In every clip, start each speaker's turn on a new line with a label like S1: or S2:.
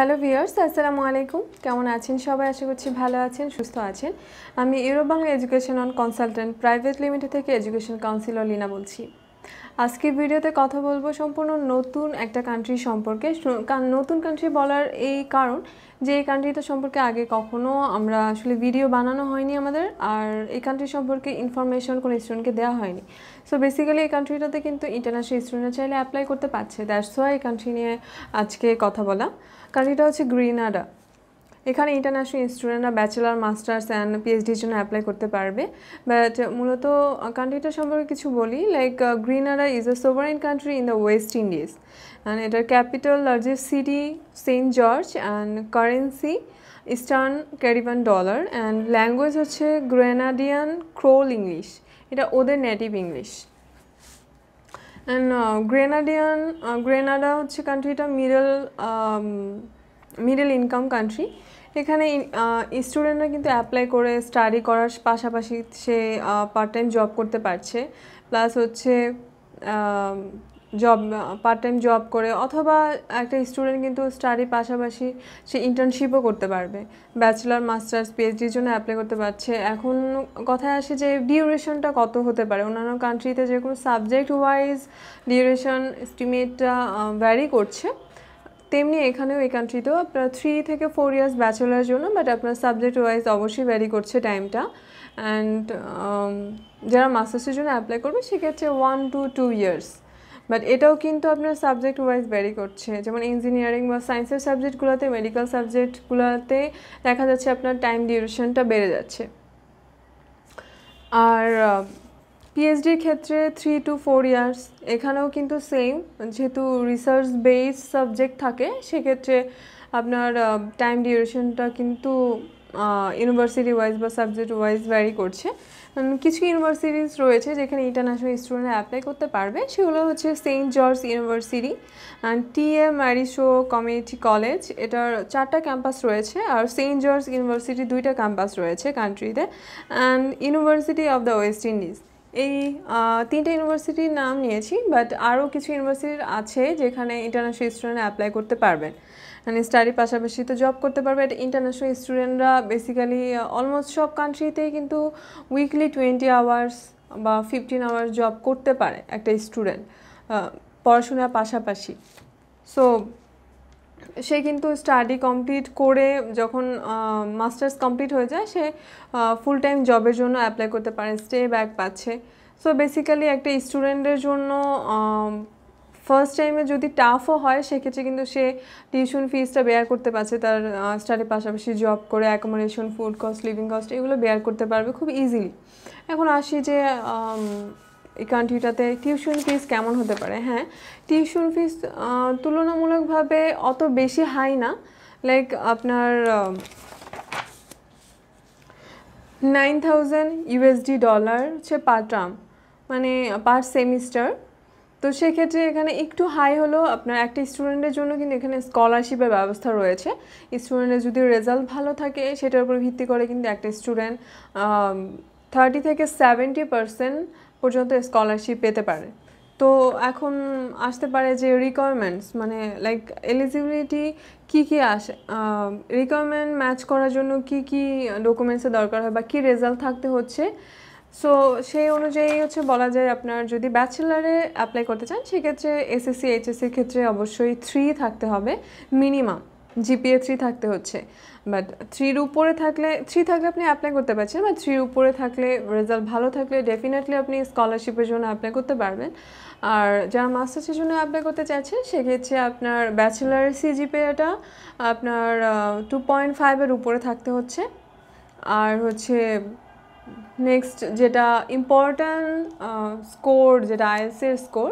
S1: hello viewers আসসালামু আলাইকুম কেমন আছেন সবাই আশা করছি ভালো আছেন সুস্থ আছেন আমি Europe Bangla education on consultant private limited থেকে এডুকেশন কাউন্সিলর লিনা বলছি আজকের ভিডিওতে কথা বলবো সম্পূর্ণ নতুন একটা কান্ট্রি সম্পর্কে নতুন কান্ট্রি বলার এই কারণ যে এই কান্ট্রিটা সম্পর্কে আগে কখনো আমরা আসলে ভিডিও বানানো হয়নি আমাদের আর এই কান্ট্রি সম্পর্কে ইনফরমেশন কোনো স্টুডেন্টকে দেওয়া হয়নি সো বেসিক্যালি এই কান্ট্রিটাতে কিন্তু ইন্টারন্যাশনাল স্টুডেন্টরা চাইলে অ্যাপ্লাই করতে পারছে দ্যাটস ওয়াই এই কান্ট্রি নিয়ে আজকে কথা বলা কান্ট্রিটা হচ্ছে গ্রিনাডা এখানে ইন্টারন্যাশনাল স্টুডেন্টরা ব্যাচেলার মাস্টার্স অ্যান্ড পিএইচডির জন্য অ্যাপ্লাই করতে পারবে বাট মূলত কান্ট্রিটা সম্পর্কে কিছু বলি like Grenada is a sovereign country in the West Indies and এটার capital largest city Saint George and currency Eastern Caribbean dollar and language হচ্ছে গ্রেনাডিয়ান ক্রোল ইংলিশ এটা ওদের native English and Grenadian Grenada হচ্ছে কান্ট্রিটা middle middle income country এখানে স্টুডেন্টরা কিন্তু apply করে স্টাডি করার পাশাপাশি সে পার্ট টাইম জব করতে পারছে প্লাস হচ্ছে জব পার্ট টাইম জব করে অথবা একটা স্টুডেন্ট কিন্তু স্টাডির পাশাপাশি সে ইন্টার্নশিপও করতে পারবে ব্যাচেলার মাস্টার্স পিএইচডির জন্য অ্যাপ্লাই করতে পারছে এখন কথায় আসে যে ডিউরেশনটা কত হতে পারে অন্যান্য কান্ট্রিতে যে কোনো সাবজেক্ট ওয়াইজ ডিউরেশন এস্টিমেটটা ভ্যারি করছে তেমনি এখানেও এই কান্ট্রিতেও আপনার থ্রি থেকে ফোর ইয়ার্স ব্যাচেলার জন্য বাট আপনার সাবজেক্ট ওয়াইজ অবশ্যই ভ্যারি করছে টাইমটা অ্যান্ড um, যারা মাস্টার্সের জন্য অ্যাপ্লাই করবে সেক্ষেত্রে one to two years but এটাও কিন্তু আপনার সাবজেক্ট ওয়াইজ ভ্যারি করছে যেমন ইঞ্জিনিয়ারিং বা সায়েন্সের সাবজেক্টগুলোতে মেডিকেল সাবজেক্টগুলোতে দেখা যাচ্ছে আপনার টাইম ডিউরেশনটা বেড়ে যাচ্ছে আর পিএইচডির ক্ষেত্রে থ্রি টু ফোর ইয়ার্স এখানেও কিন্তু সেম যেহেতু রিসার্চ বেস সাবজেক্ট থাকে সেক্ষেত্রে আপনার টাইম ডিউরেশনটা কিন্তু ইউনিভার্সিটি ওয়াইজ বা সাবজেক্ট ওয়াইজ ভ্যারি করছে কিছু ইউনিভার্সিটিস রয়েছে যেখানে ইন্টারন্যাশনাল স্টুডেন্ট অ্যাপ্লাই করতে পারবে সেগুলো হচ্ছে Saint George university and T A Marryshow community college এটার চারটা ক্যাম্পাস রয়েছে আর সেন্ট জর্জ ইউনিভার্সিটি দুইটা ক্যাম্পাস রয়েছে কান্ট্রিতে and university of the West Indies এই তিনটে ইউনিভার্সিটির নাম নিয়েছি বাট আরও কিছু ইউনিভার্সিটির আছে যেখানে ইন্টারন্যাশনাল স্টুডেন্ট অ্যাপ্লাই করতে পারবেন মানে স্টাডির পাশাপাশি তো জব করতে পারবে এটা ইন্টারন্যাশনাল স্টুডেন্টরা বেসিক্যালি অলমোস্ট সব কান্ট্রিতেই কিন্তু উইকলি টোয়েন্টি আওয়ার্স বা ফিফটিন আওয়ার্স জব করতে পারে একটা স্টুডেন্ট পড়াশোনার পাশাপাশি সো সে কিন্তু স্টাডি কমপ্লিট করে যখন মাস্টার্স কমপ্লিট হয়ে যায় সে ফুল টাইম জবের জন্য অ্যাপ্লাই করতে পারে স্টে ব্যাক পাচ্ছে সো বেসিক্যালি একটা স্টুডেন্টের জন্য ফার্স্ট টাইমে যদি টাফও হয় সেক্ষেত্রে কিন্তু সে টিউশন ফিজটা বেয়ার করতে পারছে তার স্টাডির পাশাপাশি জব করে accommodation food cost living cost এগুলো বেয়ার করতে পারবে খুব ইজিলি এখন আসি যে এই কান্ট্রিটাতে টিউশন ফিস কেমন হতে পারে হ্যাঁ টিউশন ফিস তুলনামূলকভাবে অত বেশি হাই না লাইক আপনার নাইন থাউজেন্ড ইউএসডি ডলার হচ্ছে পার টার্ম মানে পার সেমিস্টার তো সেক্ষেত্রে এখানে একটু হাই হলেও আপনার একটা স্টুডেন্টের জন্য কিন্তু এখানে স্কলারশিপের ব্যবস্থা রয়েছে স্টুডেন্টের যদি রেজাল্ট ভালো থাকে সেটার উপর ভিত্তি করে কিন্তু একটা স্টুডেন্ট থার্টি থেকে সেভেন্টি পারসেন্ট পর্যন্ত স্কলারশিপ পেতে পারে তো এখন আসতে পারে যে রিকোয়ারমেন্টস মানে লাইক এলিজিবিলিটি কী কী আসে রিকোয়ারমেন্ট ম্যাচ করার জন্য কি কি ডকুমেন্টসের দরকার হয় বা কী রেজাল্ট থাকতে হচ্ছে সো সেই অনুযায়ী হচ্ছে বলা যায় আপনার যদি ব্যাচেলারে অ্যাপ্লাই করতে চান সেক্ষেত্রে এসএসসি এইচএসসির ক্ষেত্রে অবশ্যই থ্রি থাকতে হবে মিনিমাম জিপিএ থ্রি থাকতে হচ্ছে বাট থ্রির উপরে থাকলে থ্রি থাকলে আপনি অ্যাপ্লাই করতে পারছেন বা থ্রির উপরে থাকলে রেজাল্ট ভালো থাকলে ডেফিনেটলি আপনি স্কলারশিপের জন্য অ্যাপ্লাই করতে পারবেন আর যারা মাস্টার্সের জন্য অ্যাপ্লাই করতে চাইছে সেক্ষেত্রে আপনার ব্যাচেলার সিজিপিএটা আপনার টু পয়েন্ট ফাইভের উপরে থাকতে হচ্ছে আর হচ্ছে নেক্সট যেটা ইম্পর্ট্যান্ট স্কোর যেটা আইএলসের স্কোর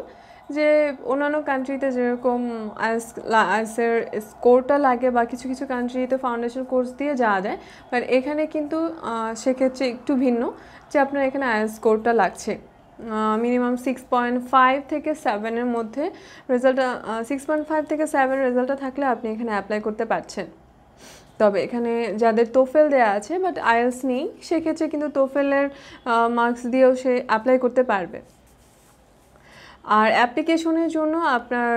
S1: যে অন্যান্য কান্ট্রিতে যেরকম আইস আইসের স্কোরটা লাগে বা কিছু কিছু কান্ট্রিতে ফাউন্ডেশন কোর্স দিয়ে যাওয়া যায় বাট এখানে কিন্তু সেক্ষেত্রে একটু ভিন্ন যে আপনার এখানে আইস স্কোরটা লাগছে মিনিমাম সিক্স পয়েন্ট ফাইভ থেকে সেভেনের মধ্যে রেজাল্ট সিক্স পয়েন্ট ফাইভ থেকে সেভেন রেজাল্টটা থাকলে আপনি এখানে অ্যাপ্লাই করতে পারছেন তবে এখানে যাদের তোফেল দেয়া আছে বাট আইএলস নেই সেক্ষেত্রে কিন্তু তোফেলের মার্কস দিয়েও সে অ্যাপ্লাই করতে পারবে আর অ্যাপ্লিকেশনের জন্য আপনার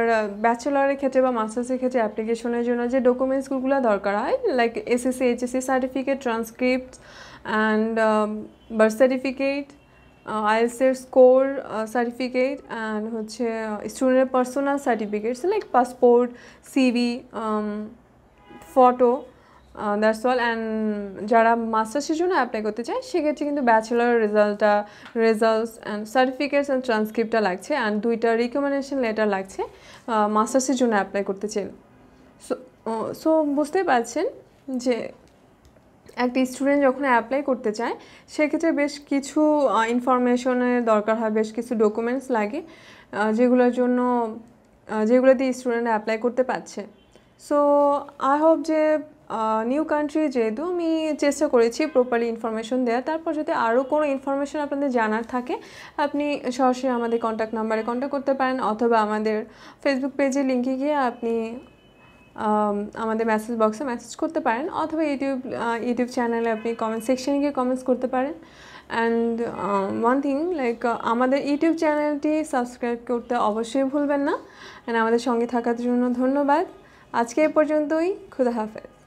S1: ব্যাচেলারের ক্ষেত্রে বা মাস্টার্সের ক্ষেত্রে অ্যাপ্লিকেশনের জন্য যে ডকুমেন্টসগুলো দরকার হয় like SSC HSC certificate transcript and birth certificate আইএলসের স্কোর সার্টিফিকেট অ্যান্ড হচ্ছে স্টুডেন্টের personal certificates like passport CV photo that's all and যারা মাস্টার্সের জন্য অ্যাপ্লাই করতে চায় সেক্ষেত্রে কিন্তু ব্যাচেলার রেজাল্টটা রেজাল্টস অ্যান্ড সার্টিফিকেটস অ্যান্ড ট্রান্সক্রিপ্টটা লাগছে অ্যান্ড দুইটা রিকমেন্ডেশন লেটার লাগছে মাস্টার্সের জন্য অ্যাপ্লাই করতে চাইলে সো সো বুঝতেই পারছেন যে একটা স্টুডেন্ট যখন অ্যাপ্লাই করতে চায় সেক্ষেত্রে বেশ কিছু ইনফরমেশনের দরকার হয় বেশ কিছু ডকুমেন্টস লাগে যেগুলোর জন্য যেগুলো দিয়ে স্টুডেন্ট অ্যাপ্লাই করতে পারছে সো আই হোপ যে নিউ কান্ট্রি যেহেতু আমি চেষ্টা করেছি প্রপারলি ইনফরমেশন দেওয়া তারপর যদি আরও কোনো ইনফরমেশন আপনাদের জানার থাকে আপনি সরাসরি আমাদের কন্ট্যাক্ট নাম্বারে কন্ট্যাক্ট করতে পারেন অথবা আমাদের ফেসবুক পেজে লিঙ্কে গিয়ে আপনি আমাদের মেসেজ বক্সে মেসেজ করতে পারেন অথবা ইউটিউব ইউটিউব চ্যানেলে আপনি কমেন্ট সেকশানে গিয়ে কমেন্টস করতে পারেন অ্যান্ড ওয়ান থিং লাইক আমাদের ইউটিউব চ্যানেলটি সাবস্ক্রাইব করতে অবশ্যই ভুলবেন না অ্যান্ড আমাদের সঙ্গে থাকার জন্য ধন্যবাদ আজকে এ পর্যন্তই খুদা হাফেজ